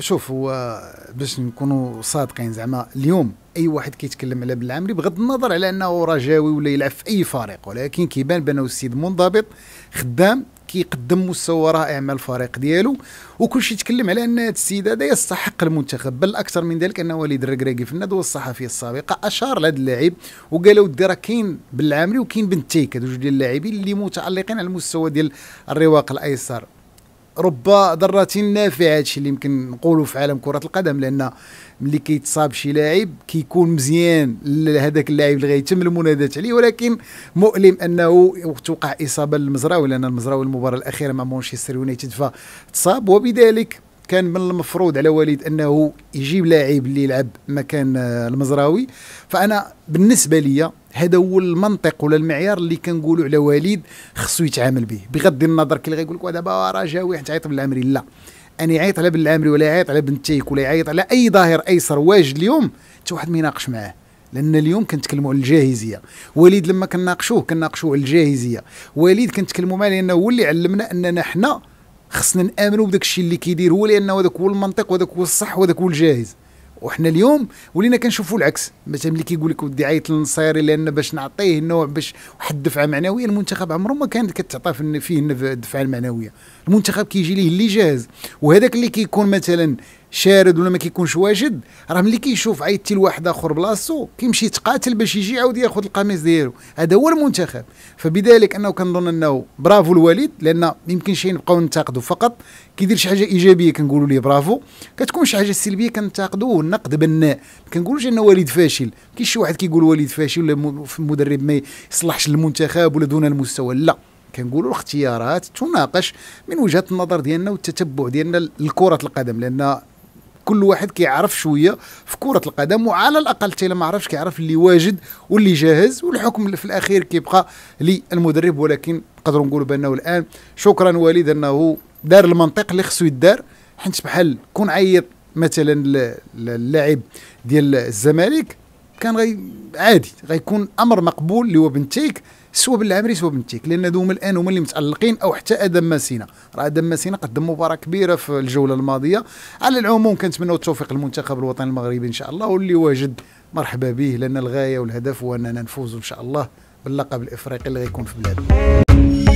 شوف هو باش نكونوا صادقين زعما اليوم اي واحد كيتكلم على بن بغض النظر على انه رجاوي ولا يلعب في اي فريق ولكن كيبان بانه السيد منضبط خدام كيقدم مستوى رائع مع الفريق ديالو وكلشي يتكلم على ان هذا السيد هذا يستحق المنتخب بل اكثر من ذلك ان وليد الركراكي في الندوه الصحفيه السابقه اشار لهذا اللاعب وقال ودي راه كاين بالعامري وكاين بن هذو جوج ديال اللاعبين اللي متعلقين على المستوى ديال الرواق الايسر رب ذره نافعه هادشي اللي يمكن نقوله في عالم كره القدم لان ملي كيتصاب شي لاعب كيكون مزيان لهذاك اللاعب اللي غيتم المناداه عليه ولكن مؤلم انه توقع اصابه للمزراوي لان المزراوي المباراه الاخيره مع مانشستر يونايتد فتصاب وبذلك كان من المفروض على وليد انه يجيب لاعب اللي يلعب مكان آه، المزراوي فانا بالنسبه لي هذا هو المنطق ولا المعيار اللي كنقولوا على وليد خصو يتعامل به بغض النظر كي غيقول لك دابا راه جاوي تعيط بالعمري لا اني يعيط على بالعمري ولا يعيط على بنتيك ولا يعيط على اي ظاهر ايسر واجد اليوم حتى واحد ما يناقش معاه لان اليوم كنتكلموا على الجاهزيه وليد لما كناقشوه كناقشوه على الجاهزيه وليد كنتكلموا معاه لانه هو اللي علمنا اننا حنا خصنا نامنوا بداك الشيء اللي كيدير هو لانه هذاك هو المنطق وهذاك هو الصح وهذاك هو الجاهز وحنا اليوم ولينا كنشوفوا العكس مثلا ملي كيقول لك ودي عيط للنصيري لان باش نعطيه النوع باش واحد الدفعه معنويه المنتخب عمره ما كانت كتعطى فيه الدفعه المعنويه المنتخب كيجي ليه اللي جاهز وهذاك اللي كيكون مثلا شارد ولا ما كيكونش واجد راه ملي كيشوف عيطتي لواحد اخر بلاصتو كيمشي يتقاتل باش يجي يعاود ياخذ القميص ديالو هذا هو المنتخب فبذلك انه كنظن انه برافو الوالد لان ما يمكنش نبقاو ننتقدوا فقط كيدير شي حاجه ايجابيه كنقولوا ليه برافو كتكون شي حاجه سلبيه كنتقدوه النقد بناء ما كنقولوش انه وليد فاشل كاين شي واحد كيقول وليد فاشل ولا مدرب ما يصلحش للمنتخب ولا دون المستوى لا كنقولوا الاختيارات تناقش من وجهه النظر ديالنا والتتبع ديالنا لكره القدم لان كل واحد كيعرف شويه في كره القدم وعلى الاقل حتى ما عرفش كيعرف اللي واجد واللي جاهز والحكم في الاخير كيبقى للمدرب ولكن نقدروا نقولوا بانه الان شكرا وليد انه دار المنطق اللي خصو يدار حيت بحال كون عيط مثلا اللاعب ديال الزمالك كان غي عادي غيكون امر مقبول اللي هو بنتيك سوا بالعمري سوا بنتيك لان هذو هما الان هما اللي متالقين او حتى ادم ماسينا راه ادم ماسينا قدم مباراه كبيره في الجوله الماضيه على العموم كنتمنوا التوفيق للمنتخب الوطني المغربي ان شاء الله واللي واجد مرحبا به لان الغايه والهدف هو اننا نفوز ان شاء الله باللقب الافريقي اللي غيكون في بلادنا